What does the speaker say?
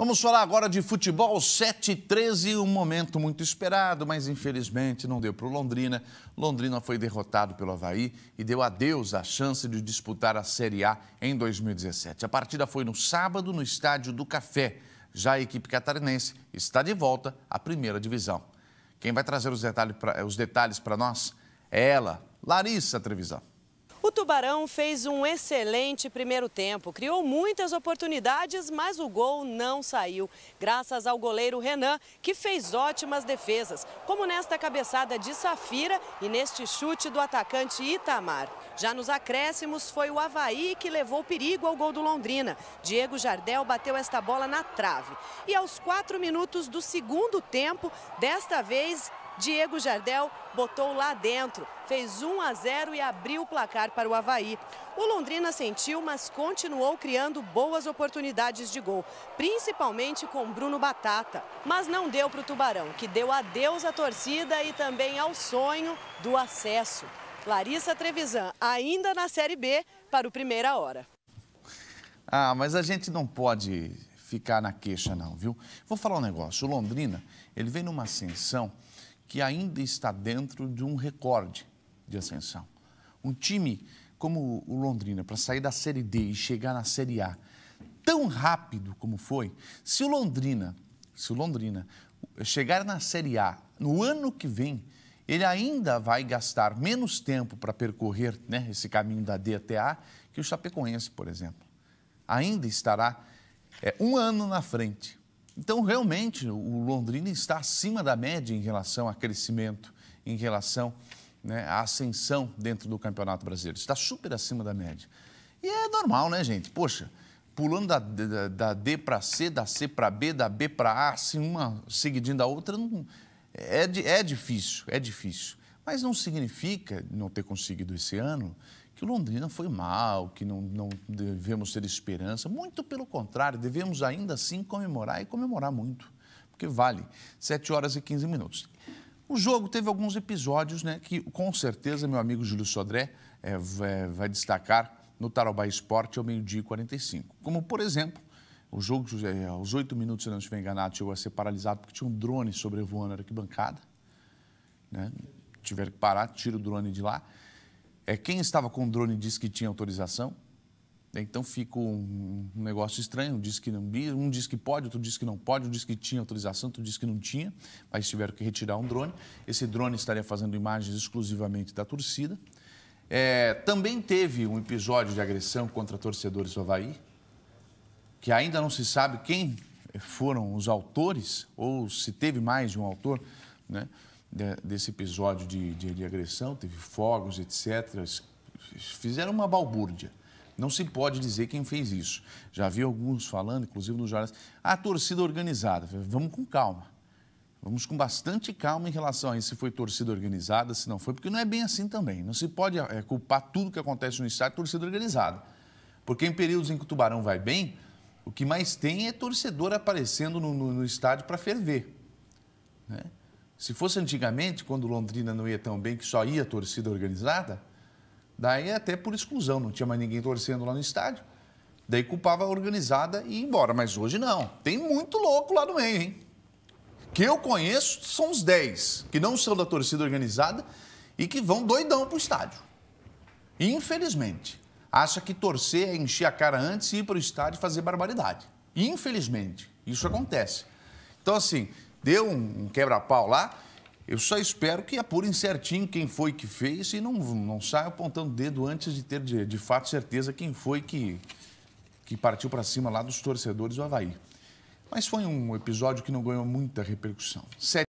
Vamos falar agora de futebol 7 e 13, um momento muito esperado, mas infelizmente não deu para o Londrina. Londrina foi derrotado pelo Havaí e deu adeus à chance de disputar a Série A em 2017. A partida foi no sábado no estádio do Café. Já a equipe catarinense está de volta à primeira divisão. Quem vai trazer os detalhes para nós é ela, Larissa Trevisão. Tubarão fez um excelente primeiro tempo, criou muitas oportunidades, mas o gol não saiu, graças ao goleiro Renan, que fez ótimas defesas, como nesta cabeçada de Safira e neste chute do atacante Itamar. Já nos acréscimos, foi o Havaí que levou perigo ao gol do Londrina. Diego Jardel bateu esta bola na trave. E aos quatro minutos do segundo tempo, desta vez, Diego Jardel botou lá dentro, fez 1 a 0 e abriu o placar para o Havaí. O Londrina sentiu, mas continuou criando boas oportunidades de gol, principalmente com Bruno Batata. Mas não deu para o Tubarão, que deu adeus à torcida e também ao sonho do acesso. Larissa Trevisan, ainda na Série B, para o Primeira Hora. Ah, mas a gente não pode ficar na queixa não, viu? Vou falar um negócio, o Londrina, ele vem numa ascensão que ainda está dentro de um recorde de ascensão. Um time como o Londrina, para sair da Série D e chegar na Série A tão rápido como foi, se o Londrina, se o Londrina chegar na Série A no ano que vem, ele ainda vai gastar menos tempo para percorrer né, esse caminho da D até A que o Chapecoense, por exemplo. Ainda estará é, um ano na frente. Então, realmente, o Londrina está acima da média em relação a crescimento, em relação né, à ascensão dentro do Campeonato Brasileiro. Está super acima da média. E é normal, né, gente? Poxa, pulando da, da, da D para C, da C para B, da B para A, assim, uma seguidinha da outra, não, é, é difícil, é difícil. Mas não significa não ter conseguido esse ano que Londrina foi mal, que não, não devemos ter esperança. Muito pelo contrário, devemos ainda assim comemorar e comemorar muito, porque vale 7 horas e 15 minutos. O jogo teve alguns episódios né, que, com certeza, meu amigo Júlio Sodré é, vai destacar no Tarobá Esporte ao meio-dia e 45. Como, por exemplo, o jogo, é, aos oito minutos, se não estiver enganado, chegou a ser paralisado porque tinha um drone sobrevoando a arquibancada. Né? Tiveram que parar, tira o drone de lá. É, quem estava com o drone disse que tinha autorização. Né? Então fica um, negócio estranho, diz que não, um diz que pode, outro diz que não pode, um diz que tinha autorização, outro diz que não tinha, mas tiveram que retirar um drone. Esse drone estaria fazendo imagens exclusivamente da torcida. É, também teve um episódio de agressão contra torcedores do Havaí, que ainda não se sabe quem foram os autores, ou se teve mais de um autor, né? Né, desse episódio de, de, de agressão, teve fogos, etc. Fizeram uma balbúrdia. Não se pode dizer quem fez isso. Já vi alguns falando, inclusive nos jornais, a ah, torcida organizada. Vamos com calma. Vamos com bastante calma em relação a isso, se foi torcida organizada, se não foi, porque não é bem assim também. Não se pode é, culpar tudo que acontece no estádio torcida organizada. Porque em períodos em que o Tubarão vai bem, o que mais tem é torcedor aparecendo no, no, no estádio para ferver. Né? Se fosse antigamente, quando Londrina não ia tão bem, que só ia torcida organizada, daí é até por exclusão, não tinha mais ninguém torcendo lá no estádio. Daí culpava a organizada e ia embora. Mas hoje não. Tem muito louco lá no meio, hein? Que eu conheço são uns 10 que não são da torcida organizada e que vão doidão pro estádio. Infelizmente. Acha que torcer é encher a cara antes e ir pro estádio fazer barbaridade. Infelizmente. Isso acontece. Então, assim, deu um quebra-pau lá. Eu só espero que apurem certinho quem foi que fez e não, não saia apontando o dedo antes de ter de, de fato certeza quem foi que, que partiu para cima lá dos torcedores do Havaí. Mas foi um episódio que não ganhou muita repercussão.